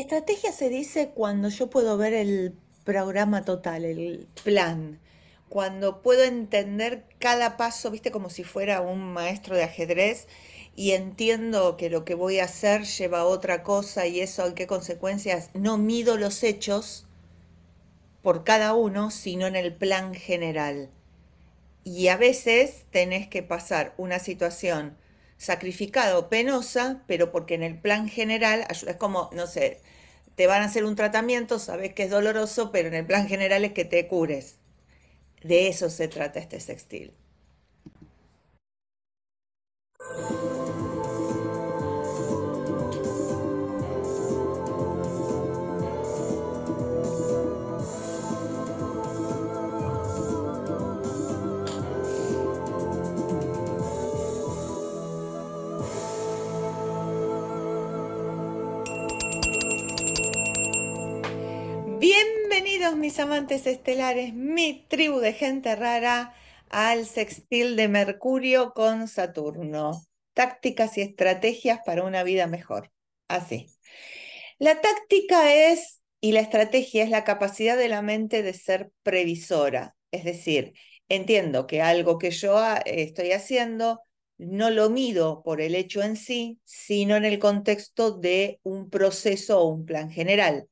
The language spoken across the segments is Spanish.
Estrategia se dice cuando yo puedo ver el programa total, el plan, cuando puedo entender cada paso, viste, como si fuera un maestro de ajedrez y entiendo que lo que voy a hacer lleva a otra cosa y eso, hay qué consecuencias? No mido los hechos por cada uno, sino en el plan general. Y a veces tenés que pasar una situación sacrificado, penosa, pero porque en el plan general es como, no sé, te van a hacer un tratamiento, sabes que es doloroso, pero en el plan general es que te cures. De eso se trata este sextil. mis amantes estelares, mi tribu de gente rara, al sextil de Mercurio con Saturno. Tácticas y estrategias para una vida mejor. Así. La táctica es, y la estrategia es la capacidad de la mente de ser previsora. Es decir, entiendo que algo que yo ah, estoy haciendo no lo mido por el hecho en sí, sino en el contexto de un proceso o un plan general.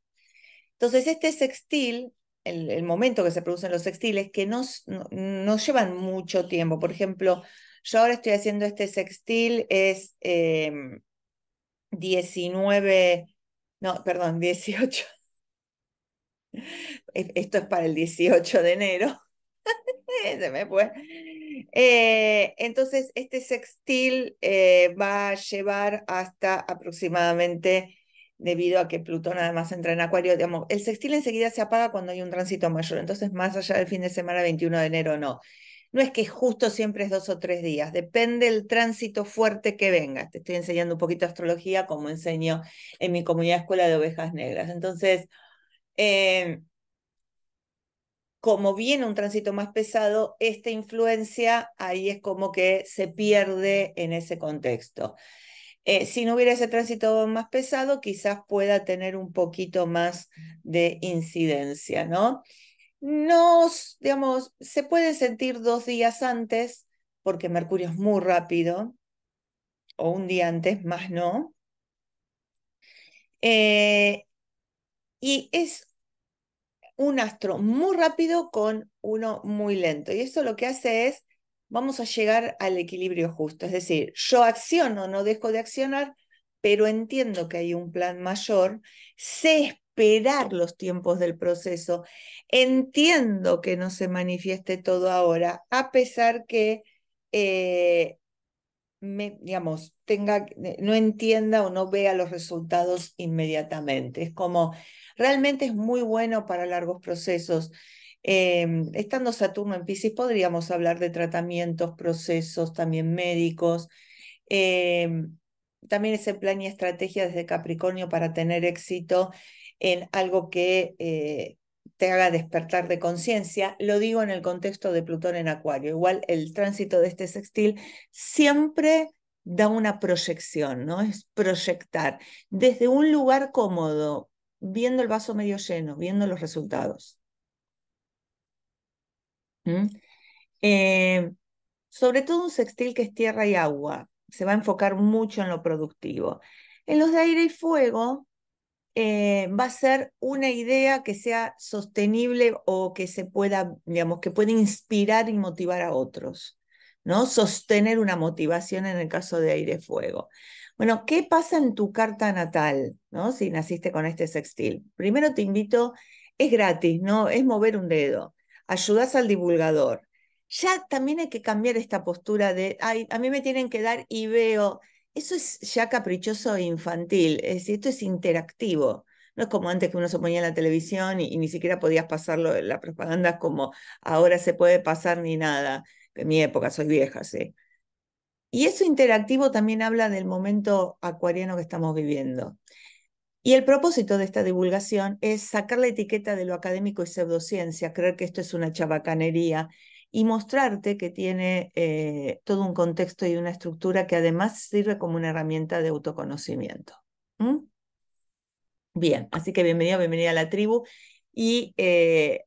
Entonces, este sextil, el, momento que se producen los sextiles, que no, no, llevan mucho tiempo. Por ejemplo, yo ahora estoy haciendo este sextil, es 19, em, no, perdón, 18. Esto es para el 18 de enero. Se me fue. Eh, entonces, este sextil eh, va a llevar hasta aproximadamente debido a que Plutón además entra en Acuario. Digamos, el sextil enseguida se apaga cuando hay un tránsito mayor, entonces más allá del fin de semana 21 de enero no. No es que justo siempre es dos o tres días, depende del tránsito fuerte que venga. Te estoy enseñando un poquito de astrología como enseño en mi comunidad escuela de ovejas negras. Entonces, em, como viene un tránsito más pesado, esta influencia ahí es como que se pierde en ese contexto. Eh, si no hubiera ese tránsito más pesado, quizás pueda tener un poquito más de incidencia, ¿no? No, digamos, se puede sentir dos días antes, porque Mercurio es muy rápido, o un día antes, más no. Eh, y es un astro muy rápido con uno muy lento. Y eso lo que hace es vamos a llegar al equilibrio justo. Es decir, yo acciono, no dejo de accionar, pero entiendo que hay un plan mayor, sé esperar los tiempos del proceso, entiendo que no se manifieste todo ahora, a pesar que, eh, digamos, tenga, no entienda o no vea los resultados inmediatamente. Es como, realmente es muy bueno para largos procesos Em, estando Saturno en Pisces, podríamos hablar de tratamientos, procesos también médicos. Em, también ese plan y estrategia desde Capricornio para tener éxito en algo que eh, te haga despertar de conciencia. Lo digo en el contexto de Plutón en Acuario. Igual el tránsito de este sextil siempre da una proyección, ¿no? Es proyectar desde un lugar cómodo, viendo el vaso medio lleno, viendo los resultados. Eh, sobre todo un sextil que es tierra y agua, se va a enfocar mucho en lo productivo. En los de aire y fuego eh, va a ser una idea que sea sostenible o que se pueda, digamos, que pueda inspirar y motivar a otros, ¿no? Sostener una motivación en el caso de aire y fuego. Bueno, ¿qué pasa en tu carta natal, ¿no? Si naciste con este sextil. Primero te invito, es gratis, ¿no? Es mover un dedo ayudas al divulgador. Ya también hay que cambiar esta postura de, ay, a mí me tienen que dar y veo. Eso es ya caprichoso e infantil, esto es interactivo. No es como antes que uno se ponía en la televisión y, ni siquiera podías pasarlo, la propaganda es como ahora se puede pasar ni nada. En mi época, soy vieja, sí. Y eso interactivo también habla del momento acuariano que estamos viviendo. Y el propósito de esta divulgación es sacar la etiqueta de lo académico y pseudociencia, creer que esto es una chabacanería y mostrarte que tiene eh, todo un contexto y una estructura que además sirve como una herramienta de autoconocimiento. ¿Mm? Bien, así que bienvenido, bienvenida a la tribu. Y eh,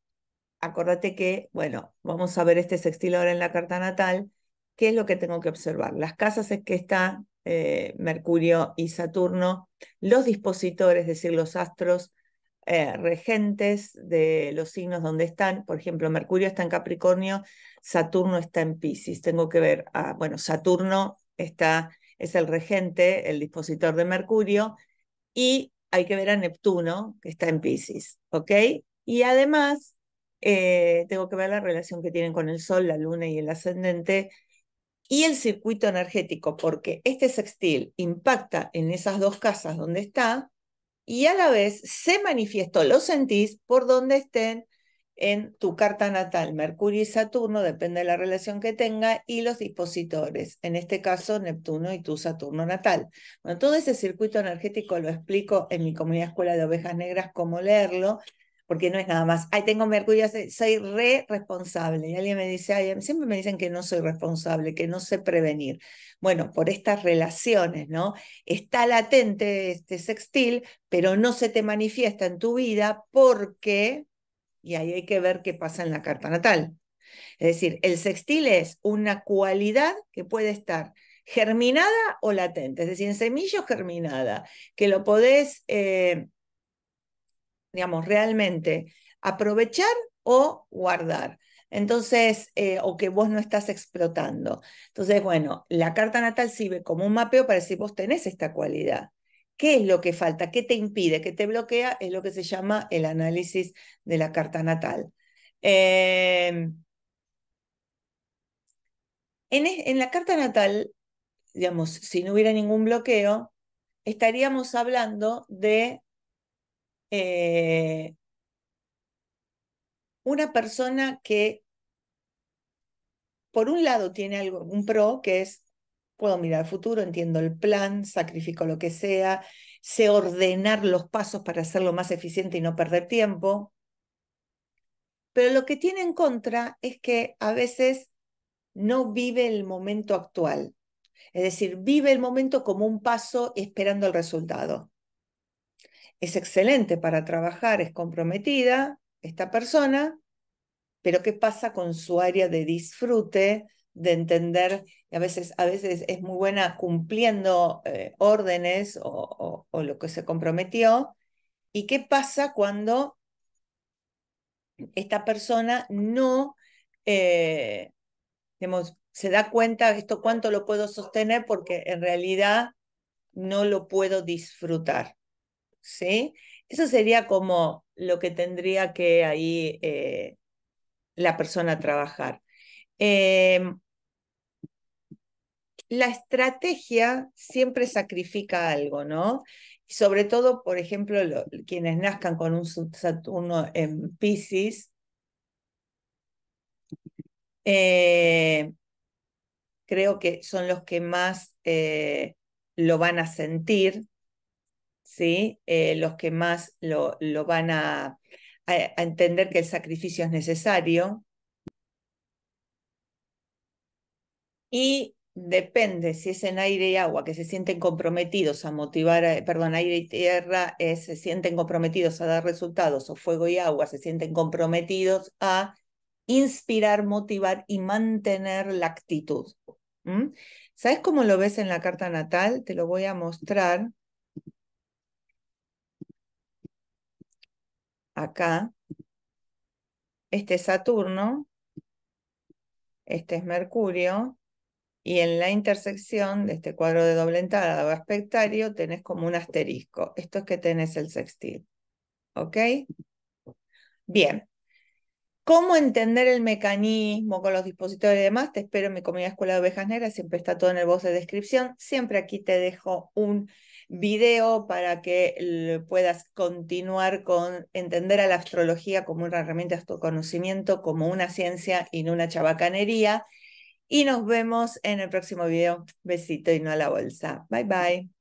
acordate que, bueno, vamos a ver este sextil ahora en la carta natal. ¿Qué es lo que tengo que observar? Las casas es que está eh, Mercurio y Saturno, los dispositores, es decir, los astros eh, regentes de los signos donde están. Por ejemplo, Mercurio está en Capricornio, Saturno está en Pisces. Tengo que ver, ah, bueno, Saturno está, es el regente, el dispositor de Mercurio, y hay que ver a Neptuno, que está en Pisces, ¿ok? Y además, eh, tengo que ver la relación que tienen con el Sol, la Luna y el ascendente y el circuito energético, porque este sextil impacta en esas dos casas donde está y a la vez se manifiestó, lo sentís por donde estén en tu carta natal, Mercurio y Saturno, depende de la relación que tenga, y los dispositores, en este caso Neptuno y tu Saturno natal. Bueno, todo ese circuito energético lo explico en mi comunidad Escuela de Ovejas Negras, cómo leerlo, porque no es nada más, ay, tengo mercurio, soy re responsable. Y alguien me dice, siempre me dicen que no soy responsable, que no sé prevenir. Bueno, por estas relaciones, ¿no? Está latente este sextil, pero no se te manifiesta en tu vida porque, y ahí hay que ver qué pasa en la carta natal. Es decir, el sextil es una cualidad que puede estar germinada o latente, es decir, en semillas germinada, que lo podés... Eh, digamos, realmente aprovechar o guardar. Entonces, eh, o que vos no estás explotando. Entonces, bueno, la carta natal sirve como un mapeo para decir vos tenés esta cualidad. ¿Qué es lo que falta? ¿Qué te impide? ¿Qué te bloquea? Es lo que se llama el análisis de la carta natal. Eh, en, en la carta natal, digamos, si no hubiera ningún bloqueo, estaríamos hablando de eh, una persona que, por un lado, tiene algo, un pro, que es, puedo mirar al futuro, entiendo el plan, sacrifico lo que sea, sé ordenar los pasos para hacerlo más eficiente y no perder tiempo. Pero lo que tiene en contra es que a veces no vive el momento actual. Es decir, vive el momento como un paso esperando el resultado es excelente para trabajar, es comprometida esta persona, pero ¿qué pasa con su área de disfrute, de entender, a veces, a veces es muy buena cumpliendo eh, órdenes o, lo que se comprometió? ¿Y qué pasa cuando esta persona no, eh, se da cuenta de esto cuánto lo puedo sostener porque en realidad no lo puedo disfrutar. ¿sí? Eso sería como lo que tendría que ahí eh, la persona trabajar. Em, la estrategia siempre sacrifica algo, ¿no? sobre todo, por ejemplo, quienes nazcan con un Saturno en Pisces, eh, creo que son los que más eh, lo van a sentir, ¿sí? Eh, los que más lo, van a, entender que el sacrificio es necesario. Y depende si es en aire y agua, que se sienten comprometidos a motivar, eh, perdón, aire y tierra, eh, se sienten comprometidos a dar resultados, o fuego y agua, se sienten comprometidos a inspirar, motivar y mantener la actitud. ¿Sabes cómo lo ves en la carta natal? Te lo voy a mostrar. acá, este es Saturno, este es Mercurio, y en la intersección de este cuadro de doble entrada o aspectario tenés como un asterisco. Esto es que tenés el sextil. ¿Ok? Bien, cómo entender el mecanismo con los dispositivos y demás, te espero en mi comunidad Escuela de Ovejas Negras, siempre está todo en el box de descripción, siempre aquí te dejo un video para que puedas continuar con entender a la astrología como una herramienta de autoconocimiento, como una ciencia y no una chabacanería. Y nos vemos en el próximo video. Besito y no a la bolsa. Bye bye.